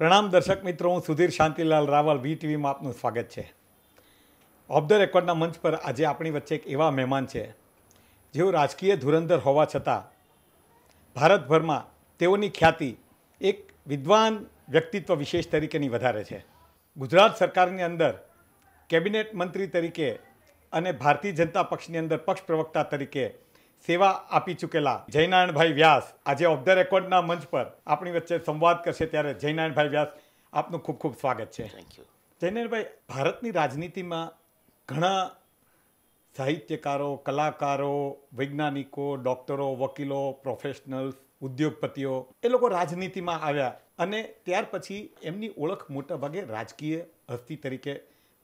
પ્રણામ દર્શક મિત્રો હું સુધીર શાંતિલાલ રાવલ વી ટીવીમાં આપનું સ્વાગત છે ઓફ ધ રેકોર્ડના મંચ પર આજે આપણી વચ્ચે એક એવા મહેમાન છે જેઓ રાજકીય ધુરંધર હોવા છતાં ભારતભરમાં તેઓની ખ્યાતિ એક વિદ્વાન વ્યક્તિત્વ વિશેષ તરીકેની વધારે છે ગુજરાત સરકારની અંદર કેબિનેટ મંત્રી તરીકે અને ભારતીય જનતા પક્ષની અંદર પક્ષ પ્રવક્તા તરીકે સેવા આપી ચૂકેલા જયનારાયણભાઈ વ્યાસ આજે ઓફ ધ રેકોર્ડના મંચ પર આપણી વચ્ચે સંવાદ કરશે ત્યારે જયનારાયણભાઈ વ્યાસ આપનું ખૂબ ખૂબ સ્વાગત છે જયનારાયણભાઈ ભારતની રાજનીતિમાં ઘણા સાહિત્યકારો કલાકારો વૈજ્ઞાનિકો ડૉક્ટરો વકીલો પ્રોફેશનલ્સ ઉદ્યોગપતિઓ એ લોકો રાજનીતિમાં આવ્યા અને ત્યાર પછી એમની ઓળખ મોટાભાગે રાજકીય હસ્તી તરીકે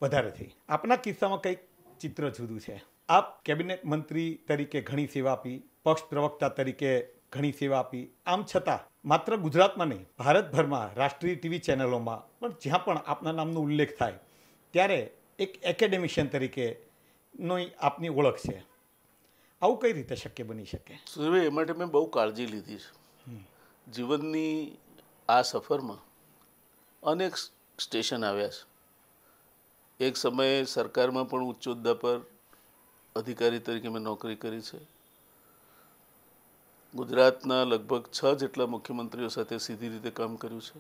વધારે થઈ આપના કિસ્સામાં કંઈક ચિત્ર જુદું છે આપ કેબિનેટ મંત્રી તરીકે ઘણી સેવા આપી પક્ષ પ્રવક્તા તરીકે ઘણી સેવા આપી આમ છતાં માત્ર ગુજરાતમાં નહીં ભારતભરમાં રાષ્ટ્રીય ટીવી ચેનલોમાં પણ જ્યાં પણ આપના નામનો ઉલ્લેખ થાય ત્યારે એક એકેડેમિશિયન તરીકેનો આપની ઓળખ છે આવું કઈ રીતે શક્ય બની શકે સુરભાઈ એ માટે મેં બહુ કાળજી લીધી છે જીવનની આ સફરમાં અનેક સ્ટેશન આવ્યા છે એક સમયે સરકારમાં પણ ઉચ્ચ હોદ્દા પર અધિકારી તરીકે મેં નોકરી કરી છે ગુજરાતના લગભગ છ જેટલા મુખ્યમંત્રીઓ સાથે સીધી રીતે કામ કર્યું છે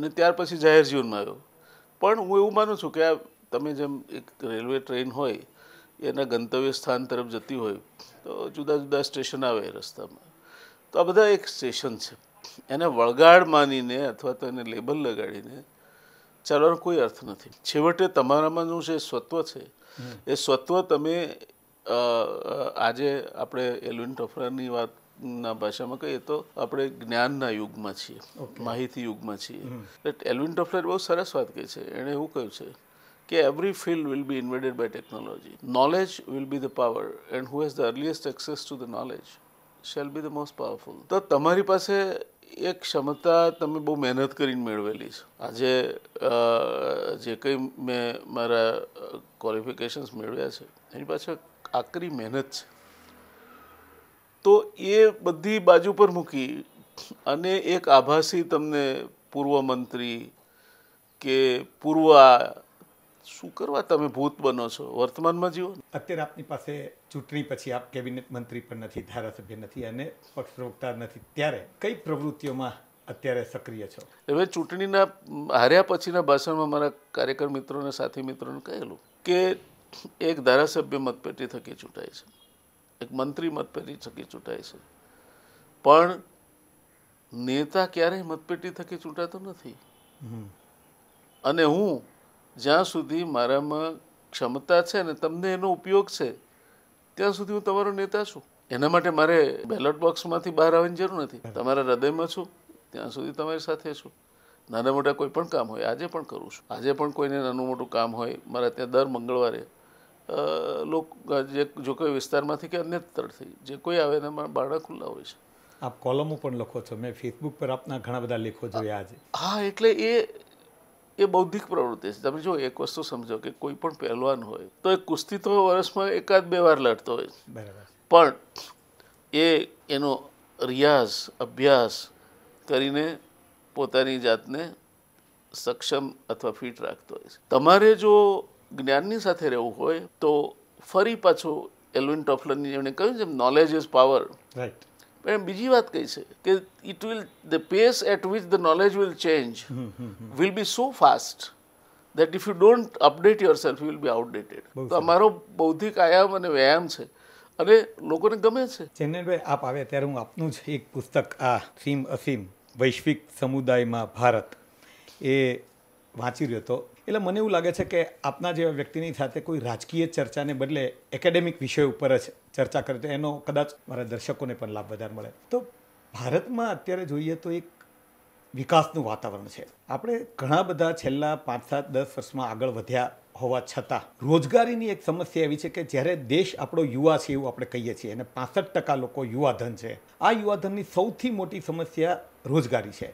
અને ત્યાર પછી જાહેર જીવનમાં આવ્યો પણ હું એવું માનું છું કે આ તમે જેમ એક રેલવે ટ્રેન હોય એના ગંતવ્ય સ્થાન તરફ જતી હોય તો જુદા જુદા સ્ટેશન આવે રસ્તામાં તો આ બધા એક સ્ટેશન છે એને વળગાડ માનીને અથવા તો એને લેબલ લગાડીને ચાલવાનો કોઈ અર્થ નથી છેવટે તમારામાં શું છે સ્વત્વ છે એ સ્વત્વ તમે આજે આપણે એલવિન ટોફરાની વાત ના ભાષામાં કહીએ તો આપણે જ્ઞાનના યુગમાં છીએ માહિતી યુગમાં છીએ એલવિન ટોફલર બહુ સરસ વાત કહે છે એણે એવું કહ્યું છે કે every field will be invaded by technology knowledge will be the power and who has the earliest access to the knowledge shall be the most powerful તો તમારી પાસે એ ક્ષમતા તમે બહુ મહેનત કરીને મેળવેલી છે આજે જે કંઈ મેં મારા ક્વોલિફિકેશન્સ મેળવ્યા છે એની પાછળ આકરી મહેનત છે તો એ બધી બાજુ પર મૂકી અને એક આભાસી તમને પૂર્વ મંત્રી કે પૂર્વ શું કરવા તમે ભૂત બનો છો વર્તમાનમાં જીવો અત્યારે આપની પાસે ચૂંટણી પછી આપ કેબિનેટ મંત્રી પણ નથી ધારાસભ્ય નથી અને પક્ષ પ્રવક્તા નથી ત્યારે કઈ પ્રવૃત્તિઓમાં અત્યારે સક્રિય છો હવે ચૂંટણીના હાર્યા પછીના ભાષણમાં મારા કાર્યકર મિત્રોને સાથી મિત્રોને કહેલું કે એક ધારાસભ્ય મતપેટી થકી ચૂંટાય છે એક મંત્રી મતપેટી થકી ચૂંટાય છે પણ નેતા ક્યારેય મતપેટી થકી ચૂંટાતો નથી અને હું જ્યાં સુધી મારામાં ક્ષમતા છે ને તમને એનો ઉપયોગ છે ત્યાં સુધી હું તમારો નેતા છું એના માટે મારે બેલેટ બોક્સમાંથી બહાર આવવાની જરૂર નથી તમારા હૃદયમાં છું ત્યાં સુધી તમારી સાથે છું નાના મોટા કોઈ પણ કામ હોય આજે પણ કરું છું આજે પણ કોઈને નાનું મોટું કામ હોય મારા ત્યાં દર મંગળવારે લોકો જે જો કોઈ વિસ્તારમાંથી કે અન્ય સ્થળથી જે કોઈ આવે એના બારણા ખુલ્લા હોય છે આપ કોલમો પણ લખો છો મેં ફેસબુક પર આપના ઘણા બધા લેખો જોયા આજે હા એટલે એ એ બૌદ્ધિક પ્રવૃત્તિ છે તમે જો એક વસ્તુ સમજો કે કોઈ પણ પહેલવાન હોય તો એ કુસ્તી તો વર્ષમાં એકાદ બે વાર લડતો હોય પણ એ એનો રિયાઝ અભ્યાસ કરીને પોતાની જાતને સક્ષમ અથવા ફિટ રાખતો હોય છે તમારે જો જ્ઞાનની સાથે રહેવું હોય તો ફરી પાછું એલ્વિન ટોફલરની જેમણે કહ્યું છે નોલેજ ઇઝ પાવર રાઈટ એમ બીજી વાત કહી છે કે it will the pace at which the knowledge will change will be so fast that if you don't update yourself will be outdated તો અમારો બૌદ્ધિક આયામ અને વ્યાયામ છે અને લોકોને ગમે છે ચેન્નઈભાઈ આપ આવે ત્યારે હું આપનું જ એક પુસ્તક આ સીમ અસીમ વૈશ્વિક સમુદાયમાં ભારત એ વાંચી રહ્યો હતો એટલે મને એવું લાગે છે કે આપના જેવા વ્યક્તિની સાથે કોઈ રાજકીય ચર્ચાને બદલે એકેડેમિક વિષય ઉપર જ ચર્ચા કરે તો એનો કદાચ મારા દર્શકોને પણ લાભ વધારે મળે તો ભારતમાં અત્યારે જોઈએ તો એક વિકાસનું વાતાવરણ છે આપણે ઘણા બધા છેલ્લા પાંચ સાત દસ વર્ષમાં આગળ વધ્યા હોવા છતાં રોજગારીની એક સમસ્યા એવી છે કે જ્યારે દેશ આપણો યુવા છે એવું આપણે કહીએ છીએ અને પાસઠ ટકા લોકો યુવાધન છે આ યુવાધનની સૌથી મોટી સમસ્યા રોજગારી છે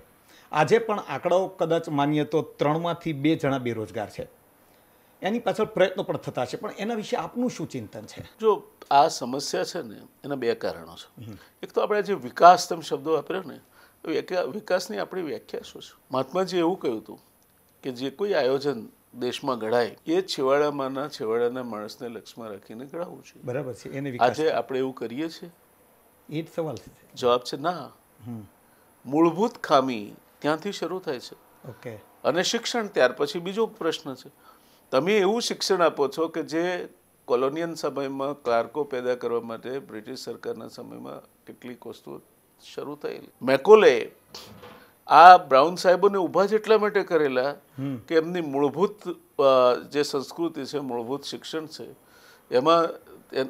આજે પણ આંકડાઓ કદાચ માનીએ તો ત્રણમાંથી બે જણા બેરોજગાર છે એની પાછળ પ્રયત્નો પણ થતા છે પણ એના વિશે આપનું શું ચિંતન છે જો આ સમસ્યા છે ને એના બે કારણો છે એક તો આપણે જે વિકાસ તમે શબ્દો વાપર્યો ને વિકાસની આપણી વ્યાખ્યા શું છે મહાત્માજી એવું કહ્યું હતું કે જે કોઈ આયોજન દેશમાં ઘડાય એ છેવાડામાંના છેવાડાના માણસને લક્ષ્યમાં રાખીને ઘડાવવું છે બરાબર છે એને આજે આપણે એવું કરીએ છીએ એ જ સવાલ જવાબ છે ના મૂળભૂત ખામી ત્યાંથી શરૂ થાય છે ઓકે અને શિક્ષણ ત્યાર પછી બીજો પ્રશ્ન છે તમે એવું શિક્ષણ આપો છો કે જે કોલોનિયલ સમયમાં ક્લાર્કો પેદા કરવા માટે બ્રિટિશ સરકારના સમયમાં કેટલીક વસ્તુઓ શરૂ થયેલી મેકોલે આ બ્રાઉન સાહેબોને ઊભા જ એટલા માટે કરેલા કે એમની મૂળભૂત જે સંસ્કૃતિ છે મૂળભૂત શિક્ષણ છે એમાં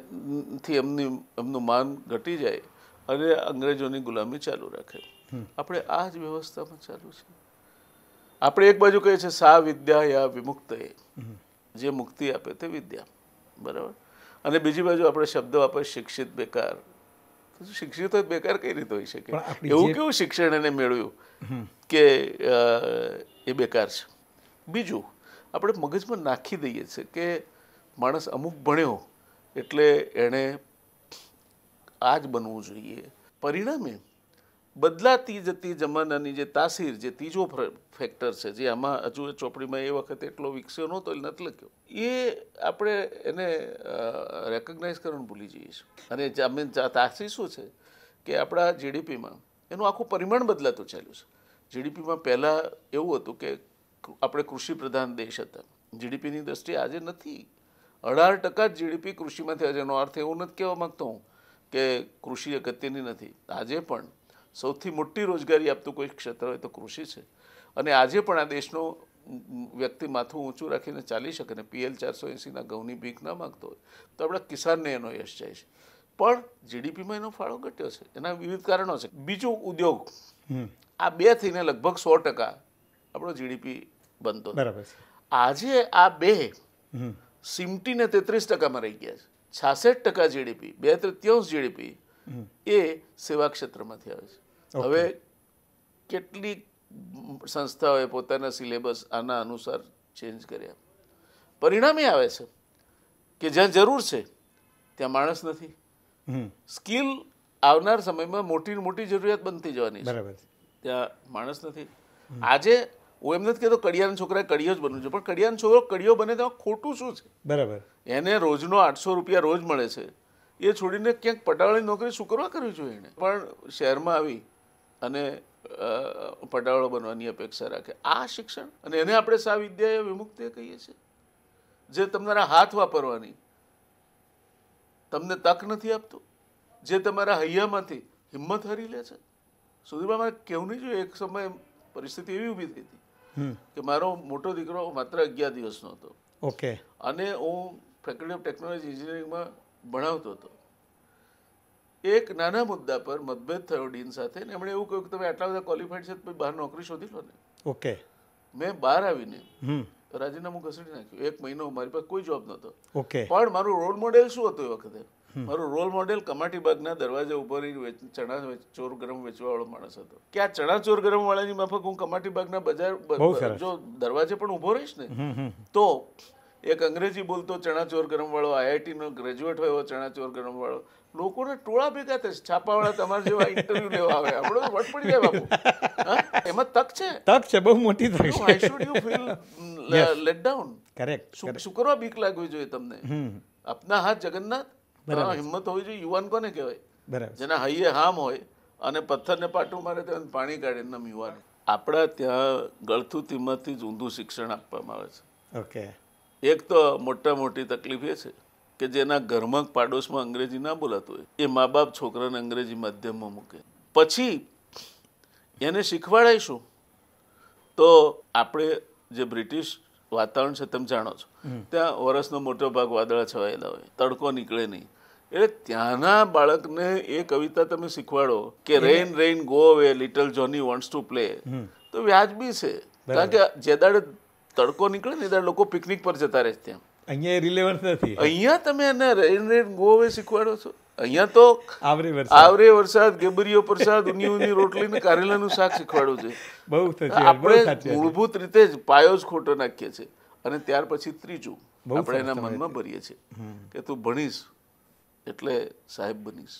થી એમની એમનું માન ઘટી જાય અને અંગ્રેજોની ગુલામી ચાલુ રાખે આપણે આ જ વ્યવસ્થામાં ચાલુ છે આપણે એક બાજુ કહીએ છીએ સા વિદ્યા યા વિમુક્ત જે મુક્તિ આપે તે વિદ્યા બરાબર અને બીજી બાજુ આપણે શબ્દો આપે શિક્ષિત બેકાર શિક્ષિત જ બેકાર કઈ રીતે હોઈ શકે એવું કેવું શિક્ષણ એને મેળવ્યું કે એ બેકાર છે બીજું આપણે મગજમાં નાખી દઈએ છીએ કે માણસ અમુક ભણ્યો એટલે એણે આ જ બનવું જોઈએ પરિણામે બદલાતી જતી જમાનાની જે તાસીર જે ત્રીજો ફેક્ટર છે જે આમાં હજુ ચોપડીમાં એ વખતે એટલો વિકસ્યો નહોતો એ નથી લખ્યો એ આપણે એને રેકોગ્નાઇઝ કરવાનું ભૂલી જઈએ છીએ અને અમે તાસીર શું છે કે આપણા જીડીપીમાં એનું આખું પરિમાણ બદલાતું ચાલ્યું છે જીડીપીમાં પહેલાં એવું હતું કે આપણે કૃષિ પ્રધાન દેશ હતા જીડીપીની દ્રષ્ટિએ આજે નથી અઢાર ટકા જ જીડીપી કૃષિમાંથી આજે એનો અર્થ એવો નથી કહેવા માગતો હું કે કૃષિ અગત્યની નથી આજે પણ સૌથી મોટી રોજગારી આપતું કોઈ ક્ષેત્ર હોય તો કૃષિ છે અને આજે પણ આ દેશનો વ્યક્તિ માથું ઊંચું રાખીને ચાલી શકે ને પીએલ ચારસો એંસીના ઘઉંની ભીખ ના માગતો હોય તો આપણા કિસાનને એનો યશ જાય છે પણ જીડીપીમાં એનો ફાળો ઘટ્યો છે એના વિવિધ કારણો છે બીજું ઉદ્યોગ આ બે થઈને લગભગ સો ટકા આપણો જીડીપી બનતો બરાબર આજે આ બે સિમટીને તેત્રીસ ટકામાં રહી ગયા છે છાસઠ ટકા જીડીપી બે તૃતીયાંશ જીડીપી એ સેવા ક્ષેત્રમાંથી આવે છે હવે કેટલી સંસ્થાઓએ પોતાના સિલેબસ આના અનુસાર ચેન્જ કર્યા પરિણામે આવે છે કે જ્યાં જરૂર છે ત્યાં માણસ નથી સ્કિલ આવનાર સમયમાં મોટી મોટી જરૂરિયાત બનતી જવાની છે ત્યાં માણસ નથી આજે હું એમ નથી કહેતો કડિયાના છોકરા કડિયો જ બનવું છે પણ કડિયાનો છોકરો કડિયો બને તો ખોટું શું છે બરાબર એને રોજનો આઠસો રૂપિયા રોજ મળે છે એ છોડીને ક્યાંક પટાવાળી નોકરી શું કરવા કરવી જોઈએ એને પણ શહેરમાં આવી અને પટાવાળો બનવાની અપેક્ષા રાખે આ શિક્ષણ અને એને આપણે સા વિદ્યાએ વિમુક્તિ કહીએ છીએ જે તમારા હાથ વાપરવાની તમને તક નથી આપતું જે તમારા હૈયામાંથી હિંમત હરી લે છે સુધીમાં મારે કેવું નહીં જોઈએ એક સમય પરિસ્થિતિ એવી ઊભી થઈ હતી કે મારો મોટો દીકરો માત્ર અગિયાર દિવસનો હતો ઓકે અને હું ફેકલ્ટી ઓફ ટેકનોલોજી એન્જિનિયરિંગમાં ભણાવતો હતો એક નાના મુદ્દા પર મતભેદ થયો ડીન સાથે ને એમણે એવું કહ્યું કે તમે આટલા બધા ક્વોલિફાઈડ છે તો બહાર નોકરી શોધી લો ને ઓકે મેં બહાર આવીને રાજીનામું ઘસડી નાખ્યું એક મહિનો મારી પાસે કોઈ જોબ નહોતો ઓકે પણ મારું રોલ મોડેલ શું હતું એ વખતે મારું રોલ મોડેલ કમાટી બાગના દરવાજે ઉભો રહી ચણા ચોર ગરમ વેચવાવાળો માણસ હતો કે આ ચણા ચોર ગરમ વાળાની માફક હું કમાટી બાગના બજાર જો દરવાજે પણ ઉભો રહીશ ને તો એક અંગ્રેજી બોલતો ચણાચોર ગરમવાળો આઈઆઈટીનો ગ્રેજ્યુએટ હોય એવો ચણાચોર ગરમવાળો લોકોને ટોળા ભેગા થશે છાપાવાળા તમારા જેવા ઇન્ટરવ્યુ લેવા આવે આપણો વટ પડી જાય બાપુ એમાં તક છે તક છે બહુ મોટી તક છે I should you feel let down correct શું બીક લાગવી જોઈએ તમને આપના હાથ જગન્નાથ હિંમત હોવી જોઈએ યુવાન કોને કહેવાય બરાબર જેના હૈયે હામ હોય અને પથ્થરને પાટું મારે તો પાણી કાઢે નામ યુવાન આપણા ત્યાં ગળથું તિંમતથી જ ઊંધું શિક્ષણ આપવામાં આવે છે ઓકે એક તો મોટા મોટી તકલીફ એ છે કે જેના ઘરમાં પાડોશમાં અંગ્રેજી ના બોલાતું હોય એ મા બાપ છોકરાને અંગ્રેજી માધ્યમમાં મૂકે પછી એને શીખવાડાઈશું તો આપણે જે બ્રિટિશ વાતાવરણ છે તમે જાણો છો ત્યાં વરસનો મોટો ભાગ વાદળા છવાયેલા હોય તડકો નીકળે નહીં એટલે ત્યાંના બાળકને એ કવિતા તમે શીખવાડો કે rain rain go away little Johnny wants to play તો વ્યાજબી છે કારણ કે જે તડકો નીકળે ને ત્યારે લોકો પિકનિક પર જતા રહે ત્યાં અહીંયા એ રિલેવન્સ નથી અહીંયા તમે એને રેડ રેડ ગોવે શીખવાડો છો અહીંયા તો આવરે વરસાદ આવરે વરસાદ ગેબરીઓ પ્રસાદ ઉની ઉની રોટલી ને કારેલાનું શાક શીખવાડું છે બહુ આપણે મૂળભૂત રીતે જ પાયો જ ખોટો નાખીએ છીએ અને ત્યાર પછી ત્રીજું આપણે એના મનમાં ભરીએ છે કે તું ભણીશ એટલે સાહેબ બનીશ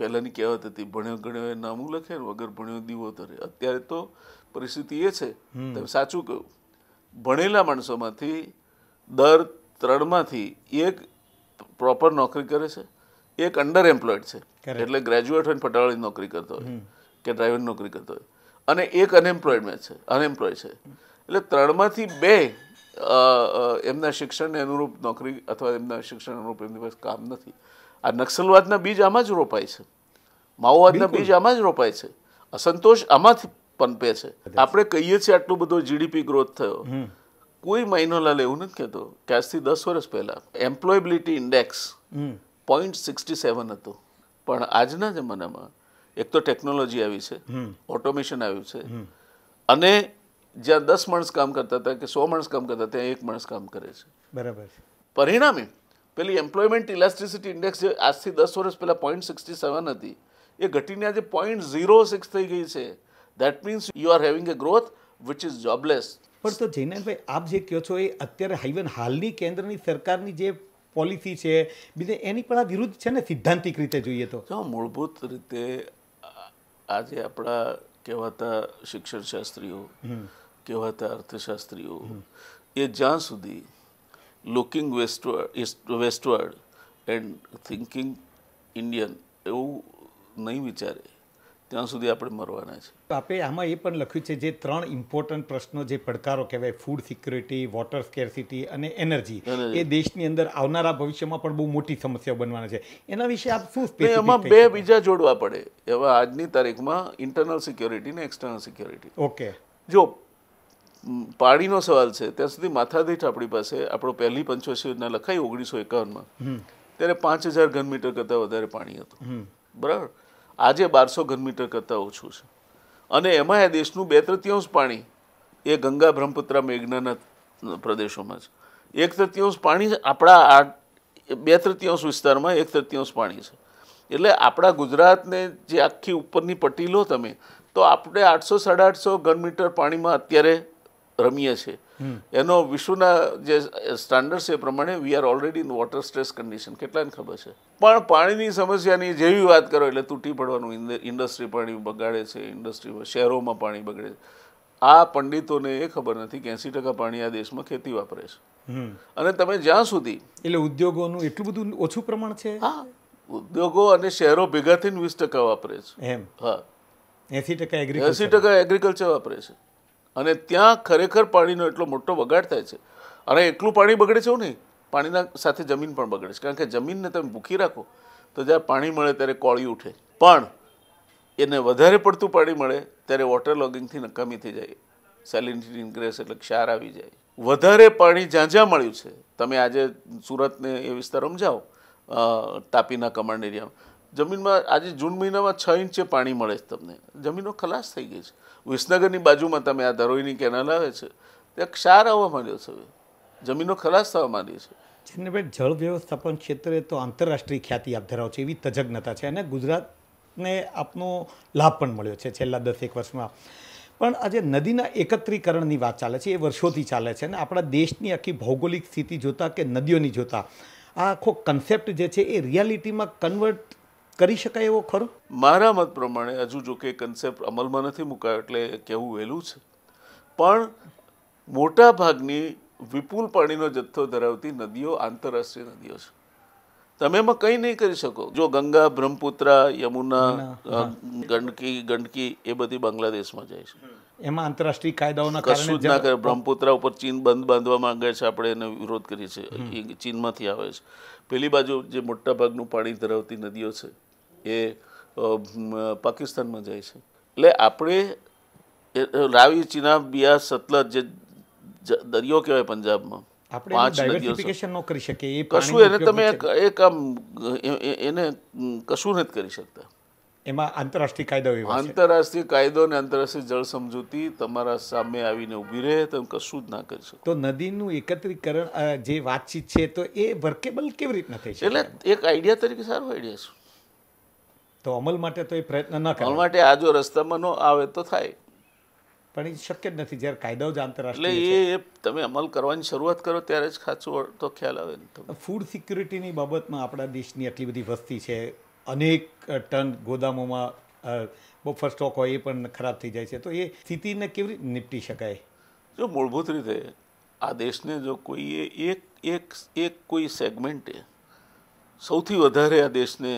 પહેલાંની કહેવત હતી ભણ્યો ગણ્યો એ નામું લખે વગર ભણ્યો દીવો ધરે અત્યારે તો પરિસ્થિતિ એ છે તમે સાચું કહ્યું ભણેલા માણસોમાંથી દર ત્રણમાંથી એક પ્રોપર નોકરી કરે છે એક અંડર એમ્પ્લોયડ છે એટલે ગ્રેજ્યુએટ હોય પટાવાળી નોકરી કરતો હોય કે ડ્રાઈવરની નોકરી કરતો હોય અને એક અનએમ્પ્લોયડમેન્ટ છે અનએમ્પ્લોયડ છે એટલે ત્રણમાંથી બે એમના શિક્ષણને અનુરૂપ નોકરી અથવા એમના શિક્ષણ અનુરૂપ એમની પાસે કામ નથી આ નક્સલવાદના બીજ આમાં જ રોપાય છે માઓવાદના બીજ આમાં જ રોપાય છે અસંતોષ આમાંથી પનપે છે આપણે કહીએ છીએ આટલો બધો જીડીપી ગ્રોથ થયો કોઈ માઇનોલાલ એવું નથી કહેતો કે આજથી દસ વર્ષ પહેલાં employability index point sixty seven હતું પણ આજના જમાનામાં એક તો ટેકનોલોજી આવી છે ઓટોમેશન આવ્યું છે અને જ્યાં દસ માણસ કામ કરતા હતા કે સો માણસ કામ કરતા ત્યાં એક માણસ કામ કરે છે બરાબર પરિણામે પેલી એમ્પ્લોયમેન્ટ ઇલાસ્ટિસિટી ઇન્ડેક્સ જે આજથી દસ વર્ષ પહેલાં પોઈન્ટ સિક્સટી સેવન હતી એ ઘટીને આજે પોઈન્ટ ઝીરો સિક્સ થઈ ગઈ છે that means you are having a growth which is jobless પણ તો જયનાથભાઈ આપ જે કહો છો એ અત્યારે હાઈવન હાલની કેન્દ્રની સરકારની જે પોલિસી છે બીજે એની પણ આ વિરુદ્ધ છે ને સિદ્ધાંતિક રીતે જોઈએ તો જો મૂળભૂત રીતે આજે આપણા કહેવાતા શિક્ષણશાસ્ત્રીઓ કહેવાતા અર્થશાસ્ત્રીઓ એ જ્યાં સુધી looking westward westward and thinking Indian એવું નહીં વિચારે ત્યાં સુધી આપણે મરવાના છે આપે આમાં એ પણ લખ્યું છે જે ત્રણ ઇમ્પોર્ટન્ટ પ્રશ્નો જે પડકારો કહેવાય ફૂડ સિક્યુરિટી વોટર સ્કેરસિટી અને એનર્જી એ દેશની અંદર આવનારા ભવિષ્યમાં પણ બહુ મોટી સમસ્યાઓ બનવાના છે એના વિશે આપ શું એમાં બે બીજા જોડવા પડે એવા આજની તારીખમાં ઇન્ટરનલ સિક્યોરિટી ને એક્સટર્નલ સિક્યોરિટી ઓકે જો પાણીનો સવાલ છે ત્યાં સુધી માથાદીઠ આપણી પાસે આપણો પહેલી પંચોસી યોજના લખાઈ ઓગણીસો એકાવનમાં ત્યારે પાંચ હજાર ઘન મીટર કરતાં વધારે પાણી હતું બરાબર આજે બારસો ઘન મીટર કરતાં ઓછું છે અને એમાં એ દેશનું બે તૃતીયાંશ પાણી એ ગંગા બ્રહ્મપુત્રા મેઘનાના પ્રદેશોમાં છે એક તૃતીયાંશ પાણી આપણા આ બે તૃતીયાંશ વિસ્તારમાં એક તૃતીયાંશ પાણી છે એટલે આપણા ગુજરાતને જે આખી ઉપરની પટ્ટી લો તમે તો આપણે આઠસો સાડા આઠસો ઘન મીટર પાણીમાં અત્યારે રમીએ છીએ એનો વિશ્વના જે સ્ટાન્ડર્ડ છે એ પ્રમાણે we are already in water stress condition કેટલાને ખબર છે પણ પાણીની સમસ્યાની જેવી વાત કરો એટલે તૂટી પડવાનું ઇન્ડસ્ટ્રી પાણી બગાડે છે ઇન્ડસ્ટ્રી શહેરોમાં પાણી બગડે છે આ પંડિતોને એ ખબર નથી કે એંસી ટકા પાણી આ દેશમાં ખેતી વાપરે છે અને તમે જ્યાં સુધી એટલે ઉદ્યોગોનું એટલું બધું ઓછું પ્રમાણ છે હા ઉદ્યોગો અને શહેરો ભેગા થઈને વીસ ટકા વાપરે છે એમ હા એસી ટકા એંસી ટકા એગ્રીકલ્ચર વાપરે છે અને ત્યાં ખરેખર પાણીનો એટલો મોટો બગાડ થાય છે અને એટલું પાણી બગડે છે નહીં પાણીના સાથે જમીન પણ બગડે છે કારણ કે જમીનને તમે ભૂખી રાખો તો જ્યારે પાણી મળે ત્યારે કોળી ઉઠે પણ એને વધારે પડતું પાણી મળે ત્યારે વોટર લોગિંગથી નકામી થઈ જાય સેલિનિટી ઇન્ક્રેસ એટલે ક્ષાર આવી જાય વધારે પાણી જ્યાં જ્યાં મળ્યું છે તમે આજે સુરતને એ વિસ્તારોમાં જાઓ તાપીના કમાન્ડ એરિયામાં જમીનમાં આજે જૂન મહિનામાં છ ઇંચે પાણી મળે છે તમને જમીનો ખલાસ થઈ ગઈ છે વિસનગરની બાજુમાં તમે આ ધરોઈની કેનાલ આવે છે ત્યાં ક્ષાર આવવા માંડ્યો છે જમીનો ખલાસ થવા માંડી છે ચંદ્રભાઈ જળ વ્યવસ્થાપન ક્ષેત્રે તો આંતરરાષ્ટ્રીય ખ્યાતિ આપ ધરાવ છે એવી તજજ્ઞતા છે અને ગુજરાતને આપનો લાભ પણ મળ્યો છે છેલ્લા દસ એક વર્ષમાં પણ આજે નદીના એકત્રીકરણની વાત ચાલે છે એ વર્ષોથી ચાલે છે અને આપણા દેશની આખી ભૌગોલિક સ્થિતિ જોતાં કે નદીઓની જોતાં આ આખો કન્સેપ્ટ જે છે એ રિયાલિટીમાં કન્વર્ટ કરી શકાય એવો ખરો મારા મત પ્રમાણે હજુ જો કે કન્સેપ્ટ અમલમાં નથી મુકાયો એટલે કહેવું વહેલું છે પણ મોટા ભાગની વિપુલ પાણીનો જથ્થો ધરાવતી નદીઓ આંતરરાષ્ટ્રીય નદીઓ છે તમે એમાં કંઈ નહીં કરી શકો જો ગંગા બ્રહ્મપુત્રા યમુના ગંડકી ગંડકી એ બધી બાંગ્લાદેશમાં જાય છે એમાં આંતરરાષ્ટ્રીય કાયદાઓના કશું જ ના કરે બ્રહ્મપુત્રા ઉપર ચીન બંધ બાંધવા માંગે છે આપણે એને વિરોધ કરીએ છીએ ચીનમાંથી આવે છે પેલી બાજુ જે મોટા ભાગનું પાણી ધરાવતી નદીઓ છે એ પાકિસ્તાનમાં જાય છે એટલે આપણે રાવી ચિના બિયા સતલજ જે દરિયો કહેવાય પંજાબમાં પાંચ નદીઓ કરી શકીએ કશું એને તમે એ કામ એને કશું નથી કરી શકતા એમાં આંતરરાષ્ટ્રીય કાયદો આંતરરાષ્ટ્રીય કાયદો અને આંતરરાષ્ટ્રીય જળ સમજૂતી તમારા સામે આવીને ઊભી રહે તમે કશું જ ના કરી શકો તો નદીનું એકત્રીકરણ જે વાતચીત છે તો એ વર્કેબલ કેવી રીતના થઈ છે એટલે એક આઈડિયા તરીકે સારો આઈડિયા છે તો અમલ માટે તો એ પ્રયત્ન ન કરે માટે આ જો રસ્તામાં ન આવે તો થાય પણ એ શક્ય જ નથી જ્યારે કાયદો જ આંતરરાષ્ટ્રીય એટલે એ તમે અમલ કરવાની શરૂઆત કરો ત્યારે જ ખાચું તો ખ્યાલ આવે ફૂડ સિક્યુરિટીની બાબતમાં આપણા દેશની આટલી બધી વસ્તી છે અનેક ટન ગોદામોમાં બફર સ્ટોક હોય એ પણ ખરાબ થઈ જાય છે તો એ સ્થિતિને કેવી રીતે નિપટી શકાય જો મૂળભૂત રીતે આ દેશને જો કોઈએ એક એક એક કોઈ સેગમેન્ટે સૌથી વધારે આ દેશને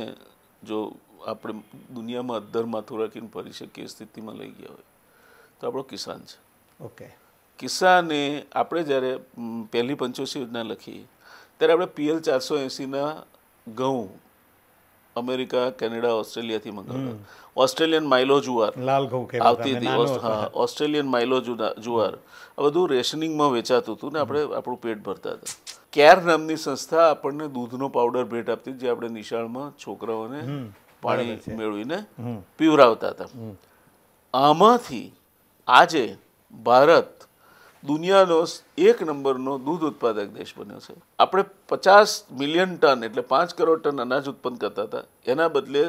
જો આપણે દુનિયામાં અદ્ધરમાં થોડાકીને ફરી શકીએ સ્થિતિમાં લઈ ગયા હોય તો આપણો કિસાન છે ઓકે કિસાને આપણે જ્યારે પહેલી પંચોસી યોજના લખી ત્યારે આપણે પીએલ ચારસો એંસીના ઘઉં અમેરિકા કેનેડા ઓસ્ટ્રેલિયાથી મંગાવતા ઓસ્ટ્રેલિયન માઇલો જુવાર લાલ ઘઉં આવતી હતી હા ઓસ્ટ્રેલિયન માઇલો જુવાર આ બધું રેશનિંગમાં વેચાતું હતું ને આપણે આપણું પેટ ભરતા હતા કેર નામની સંસ્થા આપણને દૂધનો પાવડર ભેટ આપતી જે આપણે નિશાળમાં છોકરાઓને પાણી મેળવીને પીવરાવતા હતા આમાંથી આજે ભારત દુનિયાનો એક નંબરનો દૂધ ઉત્પાદક દેશ બન્યો છે આપણે પચાસ મિલિયન ટન એટલે પાંચ કરોડ ટન અનાજ ઉત્પન્ન કરતા હતા એના બદલે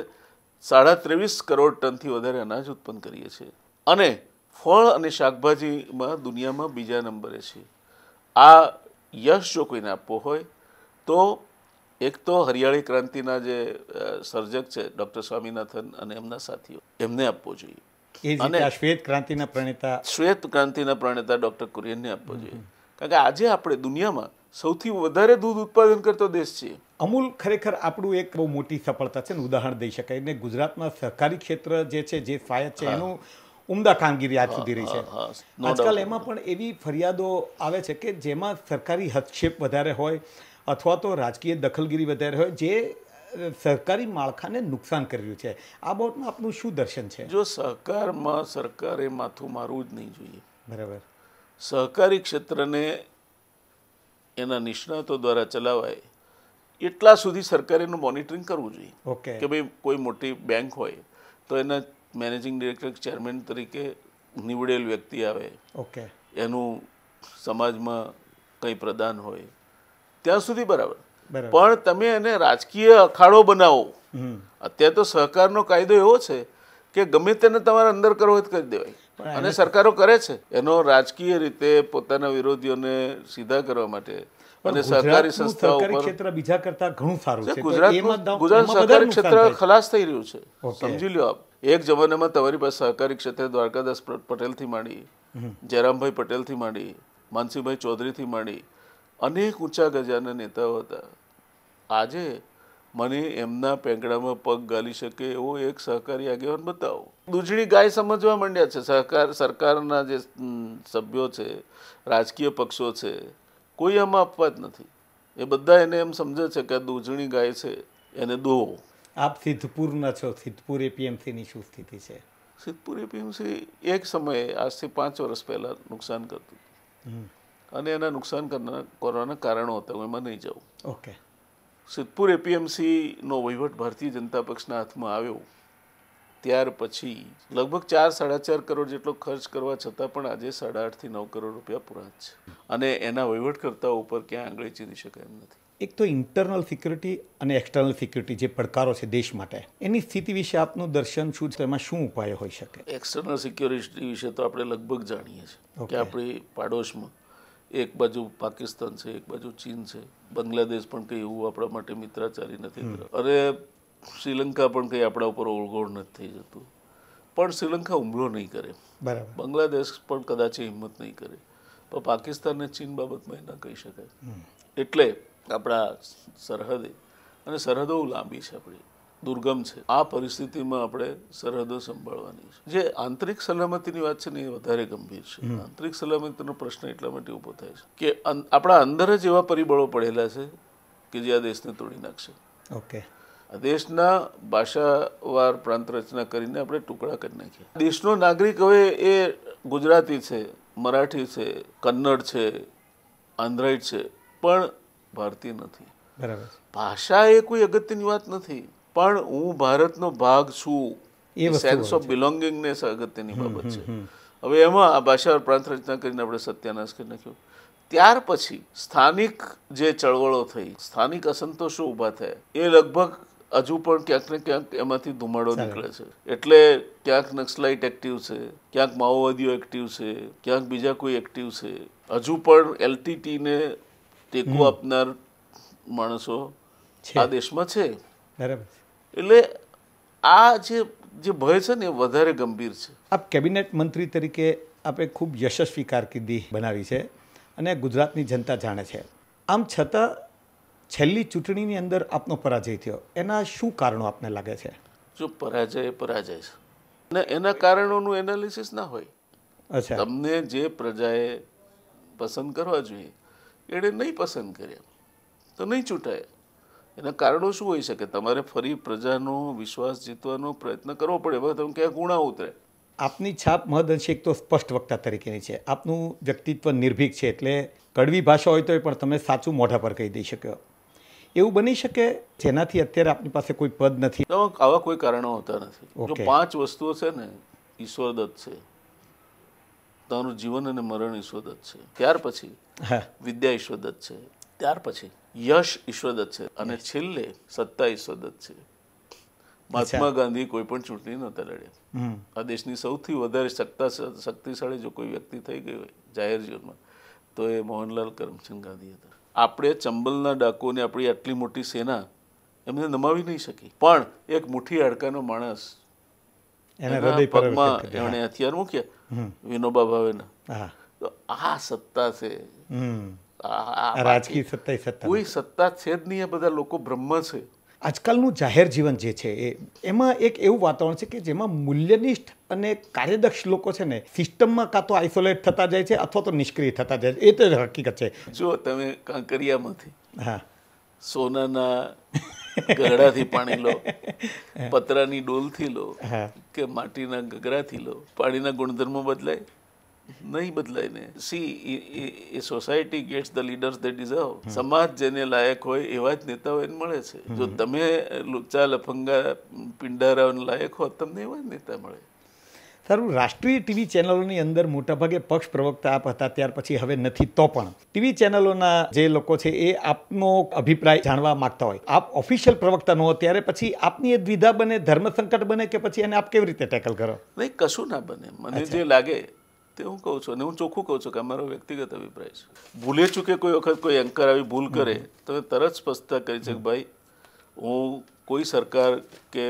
સાડા ત્રેવીસ કરોડ ટનથી વધારે અનાજ ઉત્પન્ન કરીએ છીએ અને ફળ અને શાકભાજીમાં દુનિયામાં બીજા નંબરે છે આ યશ જો કોઈને આપવો હોય તો એક તો હરિયાળી ક્રાંતિના જે સર્જક છે ડૉક્ટર સ્વામીનાથન અને એમના સાથીઓ એમને આપવો જોઈએ અને શ્વેત ક્રાંતિના પ્રણેતા શ્વેત ક્રાંતિના પ્રણેતા ડૉક્ટર કુરિયનને આપવો જોઈએ કારણ કે આજે આપણે દુનિયામાં સૌથી વધારે દૂધ ઉત્પાદન કરતો દેશ છે અમૂલ ખરેખર આપણું એક બહુ મોટી સફળતા છે ને ઉદાહરણ દઈ શકાય ને ગુજરાતમાં સહકારી ક્ષેત્ર જે છે જે સ્વાયત્ત છે એનું ઉમદા કામગીરી આજ સુધી રહી છે આજકાલ એમાં પણ એવી ફરિયાદો આવે છે કે જેમાં સરકારી હસ્તક્ષેપ વધારે હોય અથવા તો રાજકીય દખલગીરી વધારે હોય જે સરકારી માળખાને નુકસાન કરી રહ્યું છે આ બોટમાં આપનું શું દર્શન છે જો સહકારમાં સરકારે માથું મારવું જ નહીં જોઈએ બરાબર સહકારી ક્ષેત્રને એના નિષ્ણાતો દ્વારા ચલાવાય એટલા સુધી સરકારે એનું મોનિટરિંગ કરવું જોઈએ ઓકે કે ભાઈ કોઈ મોટી બેંક હોય તો એના મેનેજિંગ ડિરેક્ટર ચેરમેન તરીકે નીવડેલ વ્યક્તિ આવે ઓકે એનું સમાજમાં કંઈ પ્રદાન હોય ત્યાં સુધી બરાબર પણ તમે એને રાજકીય અખાડો બનાવો અત્યારે તો સહકારનો કાયદો એવો છે કે ગમે તેને તમારે અંદર કરવો કરી દેવાય અને સરકારો કરે છે એનો રાજકીય રીતે પોતાના વિરોધીઓને સીધા કરવા માટે અને સહકારી સંસ્થાઓ પર ક્ષેત્ર બીજા કરતા ઘણું સારું છે ગુજરાત ગુજરાત સહકારી ક્ષેત્ર ખલાસ થઈ રહ્યું છે સમજી લ્યો આપ એક જમાનામાં તમારી પાસે સહકારી ક્ષેત્રે દ્વારકાદાસ પટેલથી માંડી જયરામભાઈ પટેલથી માંડી માનસીભાઈ ચૌધરીથી માંડી અનેક ઊંચા ગજાના નેતાઓ હતા આજે મને એમના પેંકડામાં પગ ગાલી શકે એવો એક સહકારી આગેવાન બતાવો દૂધડી ગાય સમજવા માંડ્યા છે સહકાર સરકારના જે સભ્યો છે રાજકીય પક્ષો છે કોઈ આમાં આપવા જ નથી એ બધા એને એમ સમજે છે કે દૂધણી ગાય છે એને દોવો આપ સિદ્ધપુરના છો સિદ્ધપુર એપીએમસીની શું સ્થિતિ છે સિદ્ધપુર એપીએમસી એક સમયે આજથી પાંચ વર્ષ પહેલાં નુકસાન કરતું અને એના નુકસાન કરવાના કારણો હતા હું એમાં નહીં જાઉં ઓકે સિદ્ધપુર એપીએમસીનો વહીવટ ભારતીય જનતા પક્ષના હાથમાં આવ્યો ત્યાર પછી લગભગ ચાર સાડા ચાર કરોડ જેટલો ખર્ચ કરવા છતાં પણ આજે સાડા આઠથી નવ કરોડ રૂપિયા પૂરા છે અને એના વહીવટકર્તાઓ ઉપર ક્યાં આંગળી ચીરી શકાય એમ નથી એક તો ઇન્ટરનલ સિક્યુરિટી અને એક્સટર્નલ સિક્યુરિટી જે પડકારો છે દેશ માટે એની સ્થિતિ વિશે આપનું દર્શન શું છે એમાં શું ઉપાય હોઈ શકે એક્સટર્નલ સિક્યુરિટી વિશે તો આપણે લગભગ જાણીએ છીએ કે આપણી પાડોશમાં એક બાજુ પાકિસ્તાન છે એક બાજુ ચીન છે બાંગ્લાદેશ પણ કંઈ એવું આપણા માટે મિત્રાચારી નથી અરે શ્રીલંકા પણ કંઈ આપણા ઉપર ઓળઘોળ નથી થઈ જતું પણ શ્રીલંકા હુમલો નહીં કરે બાંગ્લાદેશ પણ કદાચ હિંમત નહીં કરે પણ પાકિસ્તાન ને ચીન બાબતમાં ના કહી શકાય એટલે આપણા સરહદે અને સરહદો લાંબી છે આપણી દુર્ગમ છે આ પરિસ્થિતિમાં આપણે સરહદો સંભાળવાની છે જે આંતરિક સલામતીની વાત છે ને એ વધારે ગંભીર છે આંતરિક સલામતીનો પ્રશ્ન એટલા માટે ઊભો થાય છે કે આપણા અંદર જ એવા પરિબળો પડેલા છે કે જે આ દેશને તોડી નાખશે ઓકે આ દેશના ભાષાવાર પ્રાંત રચના કરીને આપણે ટુકડા કરી નાખીએ દેશનો નાગરિક હવે એ ગુજરાતી છે મરાઠી છે કન્નડ છે આંધ્રાઈડ છે પણ ભારતીય નથી ભાષા એ કોઈ અગત્યની વાત નથી પણ હું ભારતનો ભાગ છું એ સેન્સ ઓફ બિલોંગિંગનેસ અગત્યની બાબત છે હવે એમાં આ ભાષા પ્રાંત રચના કરીને આપણે સત્યાનાશ કરી નાખ્યો ત્યાર પછી સ્થાનિક જે ચળવળો થઈ સ્થાનિક અસંતોષો ઊભા થયા એ લગભગ હજુ પણ ક્યાંક ને ક્યાંક એમાંથી ધુમાડો નીકળે છે એટલે ક્યાંક નક્સલાઇટ એક્ટિવ છે ક્યાંક માઓવાદીઓ એક્ટિવ છે ક્યાંક બીજા કોઈ એક્ટિવ છે હજુ પણ એલટીટીને ટેકો આપનાર માણસો આ દેશમાં છે બરાબર એટલે આ જે જે ભય છે ને એ વધારે ગંભીર છે આપ કેબિનેટ મંત્રી તરીકે આપે ખૂબ યશસ્વી કારકિર્દી બનાવી છે અને ગુજરાતની જનતા જાણે છે આમ છતાં છેલ્લી ચૂંટણીની અંદર આપનો પરાજય થયો એના શું કારણો આપને લાગે છે જો પરાજય પરાજય છે અને એના કારણોનું એનાલિસિસ ના હોય અચ્છા તમને જે પ્રજાએ પસંદ કરવા જોઈએ એણે નહીં પસંદ કર્યા તો નહીં ચૂંટાયા એના કારણો શું હોઈ શકે તમારે ફરી પ્રજાનો વિશ્વાસ જીતવાનો પ્રયત્ન કરવો પડે એમાં તમે ક્યાં ગુણા ઉતરે આપની છાપ મહદઅંશે તો સ્પષ્ટ વક્તા તરીકેની છે આપનું વ્યક્તિત્વ નિર્ભીક છે એટલે કડવી ભાષા હોય તો પણ તમે સાચું મોઢા પર કહી દઈ શક્યો એવું બની શકે જેનાથી અત્યારે આપની પાસે કોઈ પદ નથી આવા કોઈ કારણો હોતા નથી જો પાંચ વસ્તુઓ છે ને ઈશ્વર દત્ત છે તારું જીવન અને મરણ ઈશ્વર ઈશ્વરદત્ત છે ત્યાર પછી વિદ્યા ઈશ્વર ઈશ્વરદત્ત છે ત્યાર પછી યશ ઈશ્વરદત્ત છે અને છેલ્લે સત્તા ઈશ્વરદત્ત છે મહાત્મા ગાંધી કોઈ પણ ચૂંટણી નહોતા લડ્યા આ દેશની સૌથી વધારે સત્તા શક્તિશાળી જો કોઈ વ્યક્તિ થઈ ગઈ હોય જાહેર જીવનમાં તો એ મોહનલાલ કરમચંદ ગાંધી હતા આપણે ચંબલના ડાકોને આપણી આટલી મોટી સેના એમને નમાવી નહીં શકી પણ એક મુઠ્ઠી હાડકાનો માણસ એના પગમાં એમણે હથિયાર મૂક્યા વિનોબા ભાવેના તો આ સત્તા છે રાજકીય સત્તા સત્તા કોઈ સત્તા છે જ નહીં આ બધા લોકો બ્રહ્મ છે આજકાલનું જાહેર જીવન જે છે એ એમાં એક એવું વાતાવરણ છે કે જેમાં મૂલ્યનિષ્ઠ અને કાર્યદક્ષ લોકો છે ને સિસ્ટમમાં કાં તો આઇસોલેટ થતા જાય છે અથવા તો નિષ્ક્રિય થતા જાય છે એ તો હકીકત છે જો તમે કાંકરિયામાંથી હા સોનાના ગરડાથી પાણી લો પતરાની ડોલથી લો કે માટીના ગગરાથી લો પાણીના ગુણધર્મો બદલાય નહીં બદલાય ને see a society gets the leaders they deserve સમાજ જેને લાયક હોય એવા જ નેતાઓ એને મળે છે જો તમે લુચ્ચા લફંગા પિંડારાઓને લાયક હો તમને એવા જ નેતા મળે સારું રાષ્ટ્રીય ટીવી ચેનલોની અંદર મોટાભાગે પક્ષ પ્રવક્તા આપ હતા ત્યાર પછી હવે નથી તો પણ ટીવી ચેનલોના જે લોકો છે એ આપનો અભિપ્રાય જાણવા માગતા હોય આપ ઓફિશિયલ પ્રવક્તા નો ત્યારે પછી આપની એ દ્વિધા બને ધર્મ સંકટ બને કે પછી એને આપ કેવી રીતે ટેકલ કરો નહીં કશું ના બને મને જે લાગે તે હું કહું છું અને હું ચોખ્ખું કહું છું કે મારો વ્યક્તિગત અભિપ્રાય છે ભૂલે ચૂકે કોઈ વખત કોઈ એન્કર આવી ભૂલ કરે તો તરત સ્પષ્ટતા કરી છે કે ભાઈ હું કોઈ સરકાર કે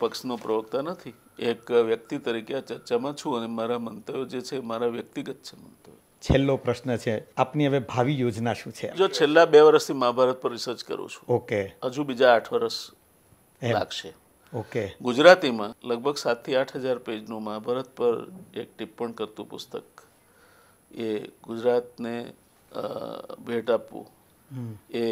પક્ષનો પ્રવક્તા નથી એક વ્યક્તિ તરીકે આ ચર્ચામાં છું અને મારા મંતવ્યો જે છે મારા વ્યક્તિગત છે મંતવ્યો છેલ્લો પ્રશ્ન છે આપની હવે ભાવિ યોજના શું છે જો છેલ્લા બે વર્ષથી મહાભારત પર રિસર્ચ કરું છું ઓકે હજુ બીજા આઠ વર્ષ લાગશે ઓકે ગુજરાતીમાં લગભગ સાતથી આઠ હજાર પેજનું મહાભારત પર એક ટિપ્પણ કરતું પુસ્તક એ ગુજરાતને ભેટ આપવું એ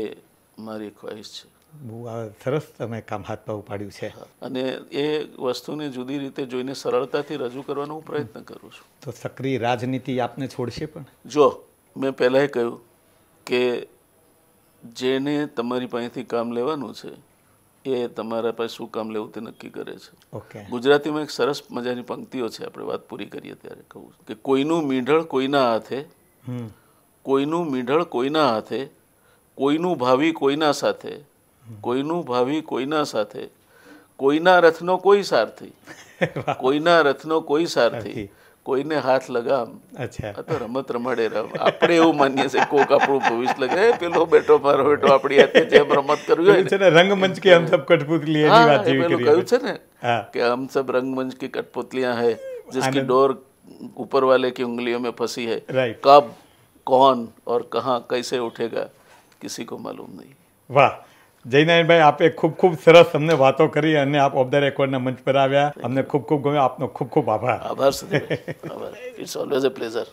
મારી ખ્વાહિશ છે બહુ સરસ તમે કામ હાથ પર પાડ્યું છે અને એ વસ્તુને જુદી રીતે જોઈને સરળતાથી રજૂ કરવાનો હું પ્રયત્ન કરું છું તો સક્રિય રાજનીતિ આપને છોડશે પણ જો મેં પહેલાંય કહ્યું કે જેને તમારી પાસેથી કામ લેવાનું છે એ તમારા પાસે શું કામ લેવું તે નક્કી કરે છે ગુજરાતીમાં એક સરસ મજાની પંક્તિઓ છે આપણે વાત પૂરી કરીએ ત્યારે કહું કે કોઈનું મીંઢળ કોઈના હાથે કોઈનું મીંઢળ કોઈના હાથે કોઈનું ભાવિ કોઈના સાથે કોઈનું ભાવિ કોઈના સાથે કોઈના રથનો કોઈ સારથી કોઈના રથનો કોઈ સારથી कोई ने हाथ लगा अच्छा तो रमत रमाडे रह आपने वो मानिए से को कपड़ो भविष्य लगे पेलो बेटो मारो बेटो आपड़ी आते जे हम रमत कर गए छे रंगमंच के हम सब कठपुतली है बात जी पेलो कहू छे ने के हम सब रंगमंच की कठपुतलियां है जिसकी डोर ऊपर वाले की उंगलियों में फंसी है कब कौन और कहां कैसे उठेगा किसी को मालूम नहीं वाह જયનાયનભાઈ આપે ખૂબ ખૂબ સરસ અમને વાતો કરી અને આપ ઓફ ધ રેકોર્ડના મંચ પર આવ્યા અમને ખૂબ ખૂબ ગમ્યો આપનો ખૂબ ખૂબ આભાર આભાર ઇટ્સ ઓલવેઝ અ પ્લેઝર